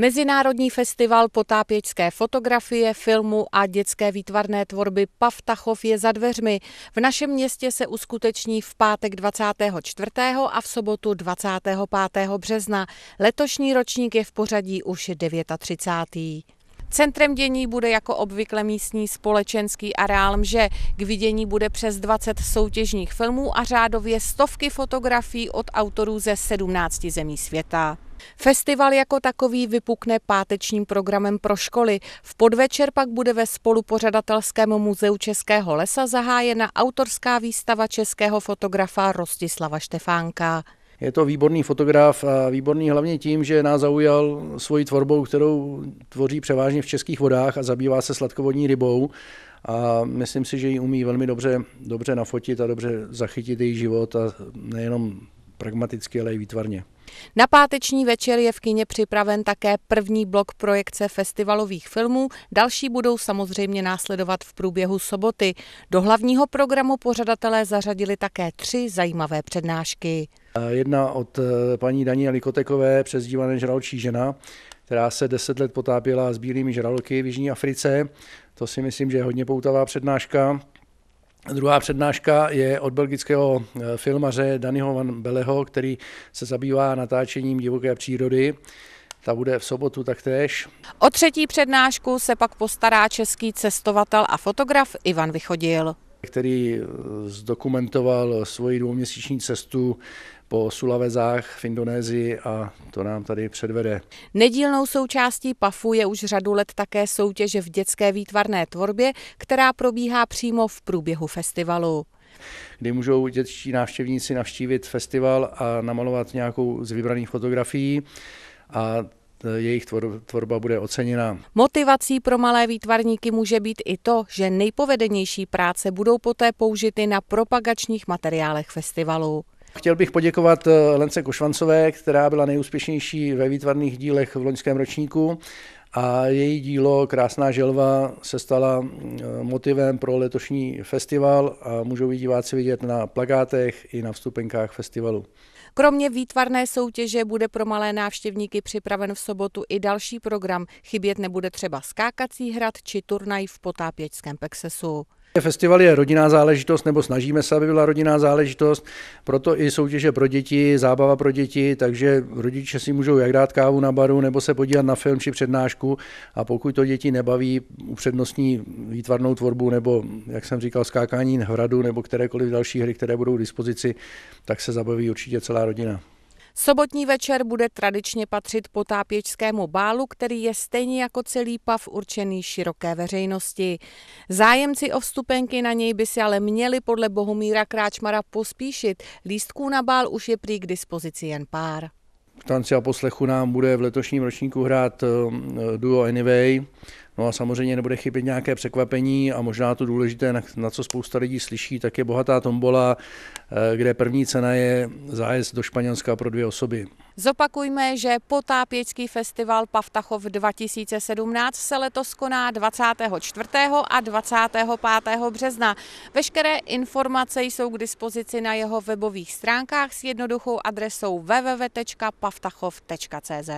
Mezinárodní festival potápěčské fotografie, filmu a dětské výtvarné tvorby Pavtachov je za dveřmi. V našem městě se uskuteční v pátek 24. a v sobotu 25. března. Letošní ročník je v pořadí už 39. Centrem dění bude jako obvykle místní společenský areál že K vidění bude přes 20 soutěžních filmů a řádově stovky fotografií od autorů ze 17 zemí světa. Festival jako takový vypukne pátečním programem pro školy. V podvečer pak bude ve spolupořadatelském muzeu Českého lesa zahájena autorská výstava českého fotografa Rostislava Štefánka. Je to výborný fotograf a výborný hlavně tím, že nás zaujal svojí tvorbou, kterou tvoří převážně v českých vodách a zabývá se sladkovodní rybou. A myslím si, že ji umí velmi dobře, dobře nafotit a dobře zachytit její život a nejenom pragmaticky, ale i výtvarně. Na páteční večer je v kině připraven také první blok projekce festivalových filmů, další budou samozřejmě následovat v průběhu soboty. Do hlavního programu pořadatelé zařadili také tři zajímavé přednášky. Jedna od eh, paní Daniely Kotekové, přezdívané žraločí žena, která se deset let potápěla s bílými žraloky v Jižní Africe. To si myslím, že je hodně poutavá přednáška. Druhá přednáška je od belgického eh, filmaře Daniho Van Beleho, který se zabývá natáčením divoké přírody. Ta bude v sobotu taktéž. O třetí přednášku se pak postará český cestovatel a fotograf Ivan Vychodil který eh, zdokumentoval svoji dvouměsíční cestu po Sulavezách v Indonésii a to nám tady předvede. Nedílnou součástí PAFu je už řadu let také soutěž v dětské výtvarné tvorbě, která probíhá přímo v průběhu festivalu kdy můžou dětští návštěvníci navštívit festival a namalovat nějakou z vybraných fotografií. A Eh, jejich tvorba bude oceněna. Motivací pro malé výtvarníky může být i to, že nejpovedenější práce budou poté použity na propagačních materiálech festivalu. Chtěl bych poděkovat eh, Lence Košvancové, která byla nejúspěšnější ve výtvarných dílech v loňském ročníku a její dílo Krásná želva se stala motivem pro letošní festival a můžou ji diváci vidět na plakátech i na vstupenkách festivalu. Kromě výtvarné soutěže bude pro malé návštěvníky připraven v sobotu i další program. Chybět nebude třeba skákací hrad či turnaj v potápěčském Pexesu. Festival je rodinná záležitost, nebo snažíme se, aby byla rodinná záležitost, proto i soutěže pro děti, zábava pro děti, takže rodiče si můžou jak dát kávu na baru, nebo se podívat na film či přednášku a pokud to děti nebaví, upřednostní výtvarnou tvorbu, nebo, jak jsem říkal, skákání hradu, nebo kterékoliv další hry, které budou k dispozici, tak se zabaví určitě celá rodina. Sobotní večer bude tradičně patřit potápěčskému bálu, který je stejně jako celý pav určený široké veřejnosti. Zájemci o vstupenky na něj by si ale měli podle Bohumíra Kráčmara pospíšit. Lístků na bál už je prý k dispozici jen pár. V tanci a poslechu nám bude v letošním ročníku hrát eh, duo Anyway No a samozřejmě nebude chybět nějaké překvapení a možná to důležité, na, na co spousta lidí slyší, tak je bohatá tombola, eh, kde první cena je zájezd do Španělska pro dvě osoby. Zopakujme, že potápěčský festival Pavtachov 2017 se letos koná 24. a 25. března. Veškeré informace jsou k dispozici na jeho webových stránkách s jednoduchou adresou www.pavtachov.cz.